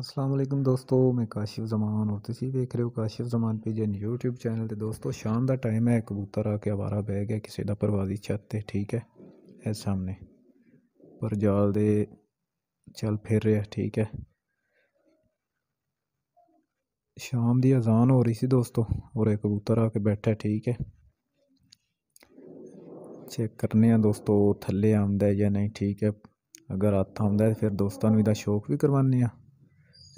असलम दोस्तों मैं काशिफ जमान और तुम देख रहे हो काशिफ जमान पे जन यूट्यूब चैनल पर दोस्तों शाम का टाइम है कबूतर आके आवारा बह गया किसी का परवादी छत है ठीक है इस सामने पर जाल दे चल फिर रहा ठीक है शाम की अजान हो रही थी दोस्तों और एक कबूतर आके बैठा ठीक है चेक करने दोस्तों थले आ नहीं ठीक है अगर हाथ आता फिर दोस्तों भी शौक भी करवाने हैं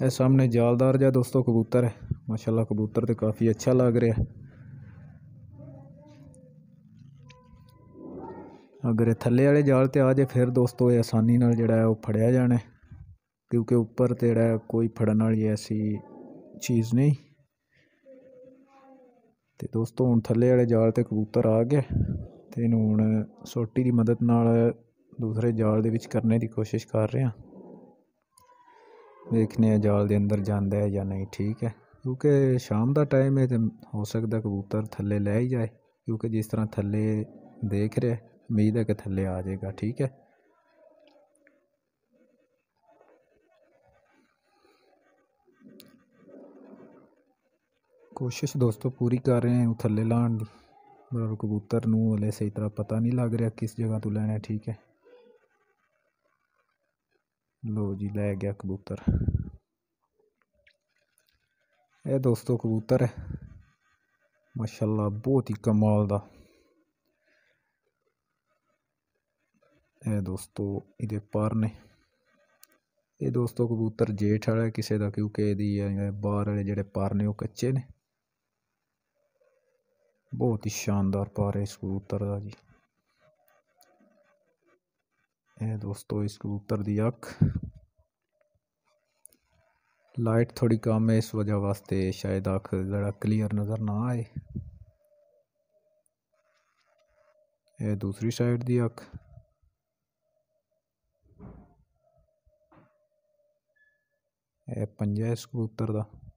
इस सामने जालदार जहा दोस्तों कबूतर है माशाल्लाह कबूतर तो काफ़ी अच्छा लग रहा है अगर थले वाले जाल तो आ जाए फिर दोस्तों ये आसानी जो वह जाना जाने क्योंकि उपर तो जरा कोई फड़न वाली ऐसी चीज़ नहीं तो दोस्तों हूँ थले वाले जाल तो कबूतर आ गया तो इन हूँ सोटी की मदद न दूसरे जाल के करने की कोशिश कर रहे हैं देखने जाल के अंदर जाए या नहीं ठीक है क्योंकि शाम का टाइम है तो हो सकता कबूतर थले लै ही जाए क्योंकि जिस तरह थले देख रहे उम्मीद है कि थले आ जाएगा ठीक है कोशिश दोस्तों पूरी कर रहे हैं थले लाने की कबूतर हले सही तरह पता नहीं लग रहा किस जगह तू लैना ठीक है लो जी लै गया कबूतर ये दोस्तों कबूतर है माशाल्लाह बहुत ही कमाल का ए दोस्तों ये पर ने यह दोस्तों कबूतर जेठ वाले किसी का क्योंकि बार वाले जोड़े पर ने कच्चे ने बहुत ही शानदार पर है इस कबूतर का जी हैं दोस्तों इसको उत्तर दिया लाइट थोड़ी कम है इस वजह वास्ते शायद आँख ज़रा क्लियर नज़र ना आए ये दूसरी साइड दी आँख पंजा इस कबूतर का